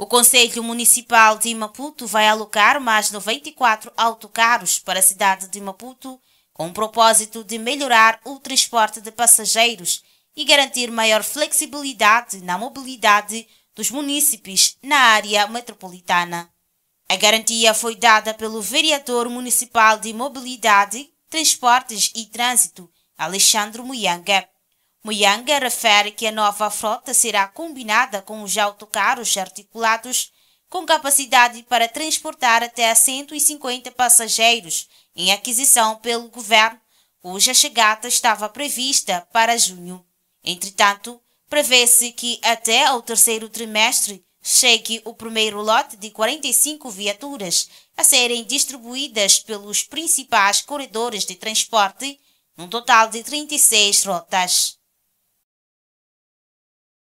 O Conselho Municipal de Maputo vai alocar mais 94 autocarros para a cidade de Maputo, com o propósito de melhorar o transporte de passageiros e garantir maior flexibilidade na mobilidade dos munícipes na área metropolitana. A garantia foi dada pelo vereador municipal de Mobilidade, Transportes e Trânsito, Alexandre Muyanga. Muyanga refere que a nova frota será combinada com os autocarros articulados com capacidade para transportar até 150 passageiros em aquisição pelo governo, cuja chegada estava prevista para junho. Entretanto, prevê-se que até ao terceiro trimestre chegue o primeiro lote de 45 viaturas a serem distribuídas pelos principais corredores de transporte, num total de 36 rotas.